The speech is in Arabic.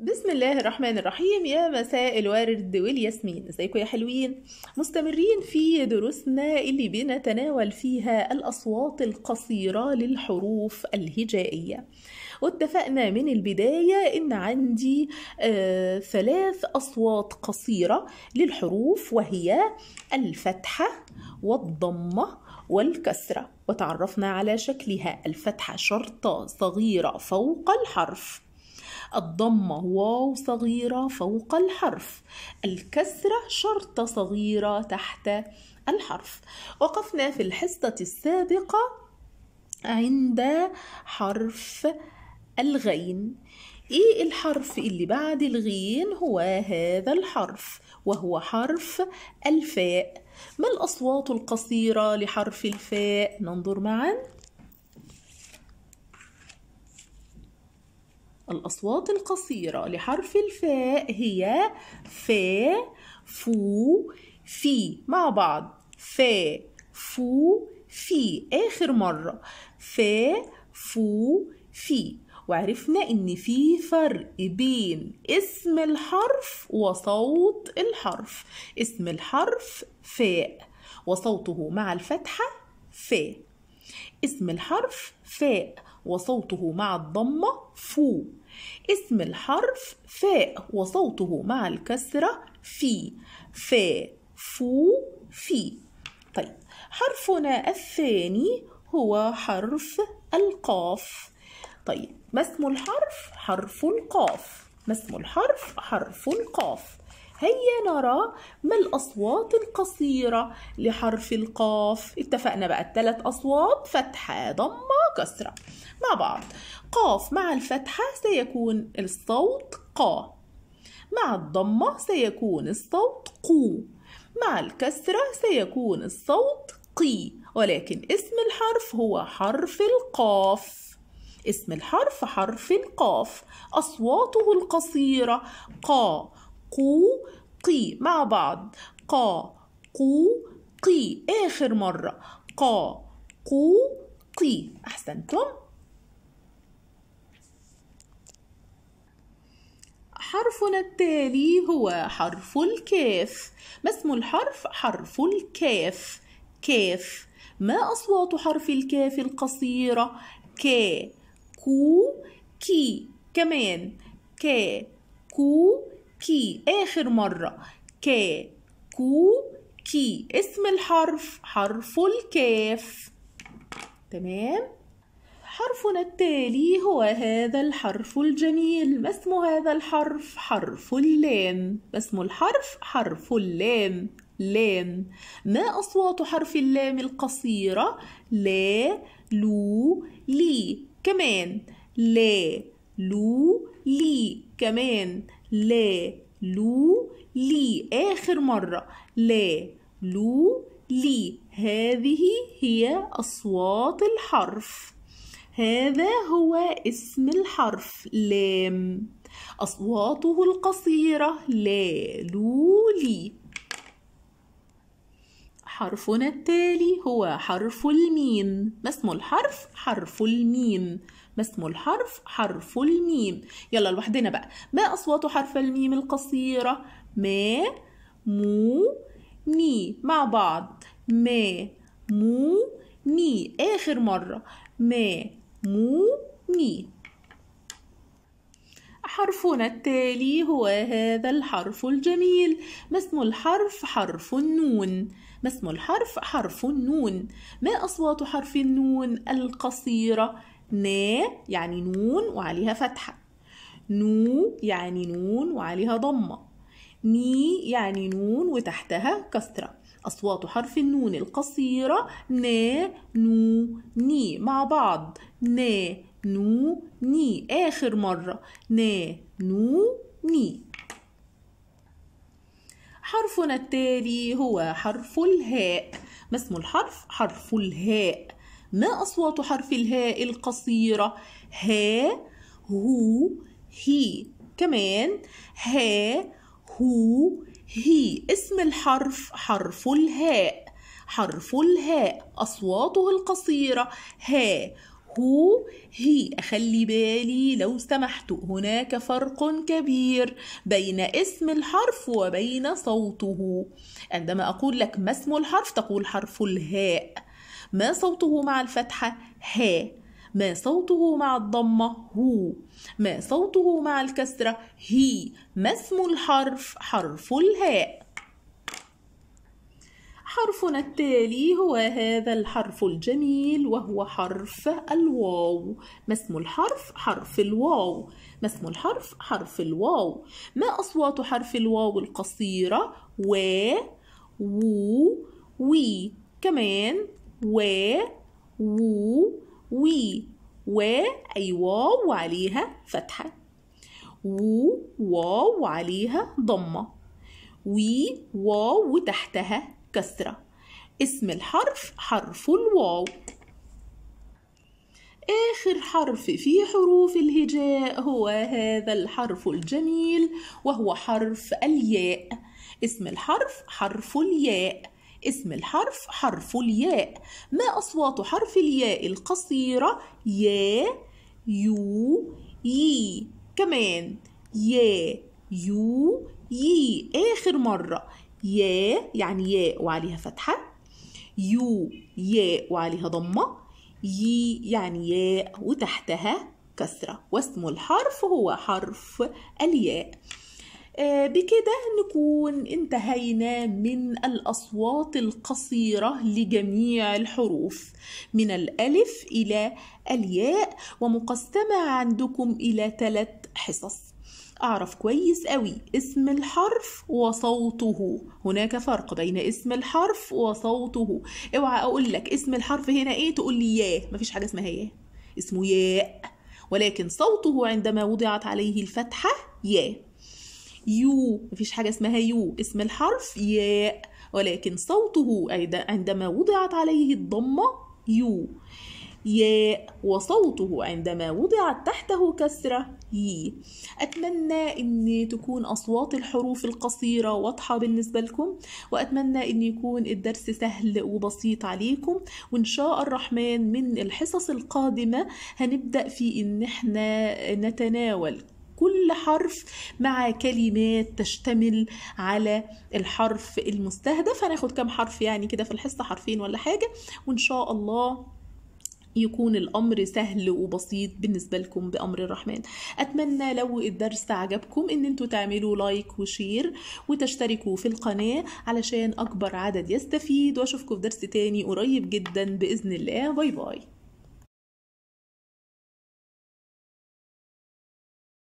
بسم الله الرحمن الرحيم يا مساء الورد والياسمين ازيكم يا حلوين مستمرين في دروسنا اللي بنتناول فيها الاصوات القصيره للحروف الهجائيه واتفقنا من البدايه ان عندي آه ثلاث اصوات قصيره للحروف وهي الفتحه والضمه والكسره وتعرفنا على شكلها الفتحه شرطه صغيره فوق الحرف الضمة واو صغيرة فوق الحرف الكسرة شرطة صغيرة تحت الحرف وقفنا في الحصة السابقة عند حرف الغين ايه الحرف اللي بعد الغين هو هذا الحرف وهو حرف الفاء ما الاصوات القصيره لحرف الفاء ننظر معا الأصوات القصيرة لحرف الفاء هي فا فو في مع بعض فا فو في آخر مرة فا فو في وعرفنا إن في فرق بين اسم الحرف وصوت الحرف اسم الحرف فاء وصوته مع الفتحة فاء اسم الحرف فاء وصوته مع الضمة فو اسم الحرف فاء وصوته مع الكسرة في فاء فو في طيب حرفنا الثاني هو حرف القاف طيب ما اسم الحرف حرف القاف ما اسم الحرف حرف القاف هيا نرى ما الأصوات القصيرة لحرف القاف اتفقنا بقى الثلاث أصوات فتحة ضمة كسرة مع بعض قاف مع الفتحة سيكون الصوت قا مع الضمة سيكون الصوت قو مع الكسرة سيكون الصوت قي ولكن اسم الحرف هو حرف القاف اسم الحرف حرف القاف أصواته القصيرة قا قو قي مع بعض قا قو قي آخر مرة قا قو قي أحسنتم حرفنا التالي هو حرف الكاف ما اسم الحرف حرف الكاف كاف ما أصوات حرف الكاف القصيرة كا كو كي كمان كا كو كي آخر مرة كا كو كي اسم الحرف حرف الكاف تمام حرفنا التالي هو هذا الحرف الجميل ما اسم هذا الحرف حرف اللام ما اسم الحرف حرف اللام لام ما أصوات حرف اللام القصيرة لا لو لي كمان لا لو لي كمان لا لو لي آخر مرة لا لو لي هذه هي أصوات الحرف هذا هو اسم الحرف لام أصواته القصيرة لا لو لي حرفنا التالي هو حرف الميم ما اسم الحرف حرف الميم ما اسم الحرف حرف الميم يلا لوحدنا بقى ما أصوات حرف الميم القصيرة ما مو ني مع بعض ما مو ني آخر مرة ما مو ني حرفنا التالي هو هذا الحرف الجميل ما اسم الحرف حرف النون ما اسم الحرف حرف النون ما أصوات حرف النون القصيرة نا يعني نون وعليها فتحة نو يعني نون وعليها ضمة ني يعني نون وتحتها كسرة أصوات حرف النون القصيرة نا نو ني مع بعض نا نو ني آخر مرة نا نو ني حرفنا التالي هو حرف الهاء ما اسم الحرف حرف الهاء ما أصوات حرف الهاء القصيرة ها هو هي كمان ها هو هي اسم الحرف حرف الهاء حرف الهاء أصواته القصيرة ها هو هي أخلي بالي لو سمحت هناك فرق كبير بين اسم الحرف وبين صوته عندما أقول لك ما اسم الحرف تقول حرف الهاء ما صوته مع الفتحة ها ما صوته مع الضمة هو ما صوته مع الكسرة هي ما اسم الحرف حرف الهاء حرفنا التالي هو هذا الحرف الجميل وهو حرف الواو ما اسم الحرف حرف الواو ما اسم الحرف حرف الواو ما أصوات حرف الواو القصيرة و و وي كمان و و وي و أي واو وعليها فتحة و واو وعليها ضمة وي واو وتحتها كسرة اسم الحرف حرف الواو آخر حرف في حروف الهجاء هو هذا الحرف الجميل وهو حرف الياء اسم الحرف حرف الياء اسم الحرف حرف الياء ما أصوات حرف الياء القصيرة يا يو يي كمان يا يو يي آخر مرة يا يعني ياء وعليها فتحة يو ياء وعليها ضمة يي يعني ياء وتحتها كسرة واسم الحرف هو حرف الياء آه، بكده نكون انتهينا من الأصوات القصيرة لجميع الحروف من الألف إلى الياء ومقسمة عندكم إلى ثلاث حصص أعرف كويس أوي اسم الحرف وصوته هناك فرق بين اسم الحرف وصوته اوعى أقول لك اسم الحرف هنا إيه تقول لي ياه مفيش حاجة اسمها ياه اسمه ياء ولكن صوته عندما وضعت عليه الفتحة ياء يو مفيش حاجة اسمها يو اسم الحرف ياء ولكن صوته عندما وضعت عليه الضمة يو ياء وصوته عندما وضعت تحته كسرة يي أتمنى أن تكون أصوات الحروف القصيرة واضحة بالنسبة لكم وأتمنى أن يكون الدرس سهل وبسيط عليكم وإن شاء الرحمن من الحصص القادمة هنبدأ في أن احنا نتناول كل حرف مع كلمات تشتمل على الحرف المستهدف هناخد كام حرف يعني كده في الحصه حرفين ولا حاجه وان شاء الله يكون الأمر سهل وبسيط بالنسبة لكم بأمر الرحمن أتمنى لو الدرس عجبكم إن انتوا تعملوا لايك وشير وتشتركوا في القناة علشان أكبر عدد يستفيد وأشوفكم في درس تاني قريب جدا بإذن الله باي باي